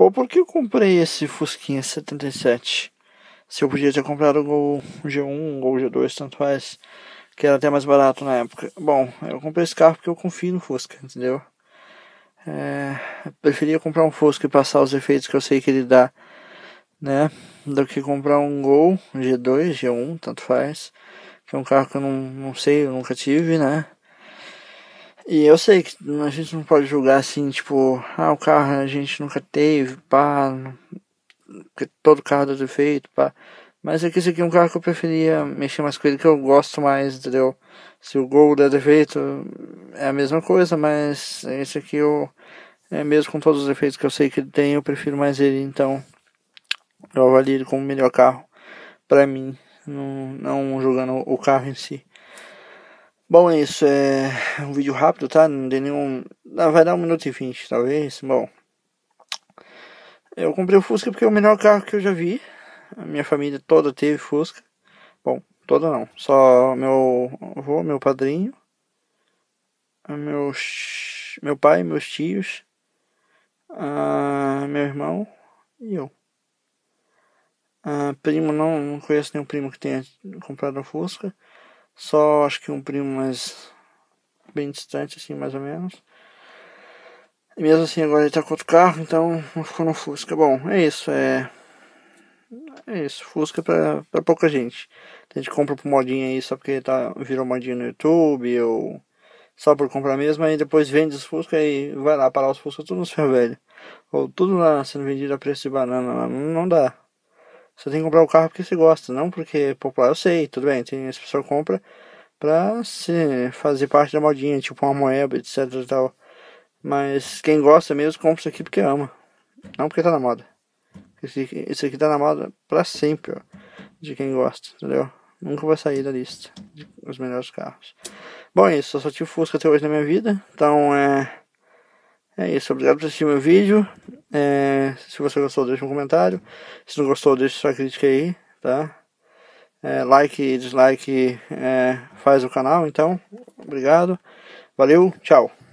Pô, por que eu comprei esse Fusquinha 77? Se eu podia ter comprado o Gol G1 ou G2, tanto faz, que era até mais barato na época. Bom, eu comprei esse carro porque eu confio no Fusca, entendeu? É, preferia comprar um Fusca e passar os efeitos que eu sei que ele dá, né? Do que comprar um Gol G2, G1, tanto faz. Que é um carro que eu não, não sei, eu nunca tive, né? E eu sei que a gente não pode julgar assim, tipo, ah, o carro a gente nunca teve, pá, porque todo carro dá defeito, pá. Mas é que esse aqui é um carro que eu preferia mexer mais com ele, que eu gosto mais, entendeu? Se o Gol der defeito, é a mesma coisa, mas esse aqui eu, é mesmo com todos os defeitos que eu sei que ele tem, eu prefiro mais ele, então eu avalio ele como o melhor carro para mim, não, não julgando o carro em si. Bom, é isso. É um vídeo rápido, tá? Não deu nenhum. Não, vai dar um minuto e vinte, talvez. Bom. Eu comprei o Fusca porque é o melhor carro que eu já vi. A minha família toda teve Fusca. Bom, toda não. Só meu avô, meu padrinho, meus, meu pai, meus tios, uh, meu irmão e eu. Uh, primo não, não conheço nenhum primo que tenha comprado a Fusca. Só acho que um primo mais bem distante, assim, mais ou menos. E mesmo assim agora ele tá com outro carro, então não ficou no Fusca. Bom, é isso, é. É isso, Fusca é pra, para pouca gente. A gente compra por modinha aí só porque tá, virou modinha no YouTube ou só por comprar mesmo, aí depois vende os Fusca e vai lá parar os Fusca tudo no seu velho. Ou tudo lá sendo vendido a preço de banana Não dá. Você tem que comprar o carro porque você gosta, não porque é popular. Eu sei, tudo bem, tem as pessoas compra pra se fazer parte da modinha, tipo uma moeda, etc e tal. Mas quem gosta mesmo compra isso aqui porque ama, não porque tá na moda. Isso aqui, isso aqui tá na moda pra sempre, ó, de quem gosta, entendeu? Nunca vai sair da lista dos melhores carros. Bom, é isso. Eu só tive Fusca até hoje na minha vida. Então, é... É isso. Obrigado por assistir meu vídeo. É, se você gostou, deixa um comentário. Se não gostou, deixa sua crítica aí, tá? É, like e dislike é, faz o canal, então. Obrigado. Valeu, tchau.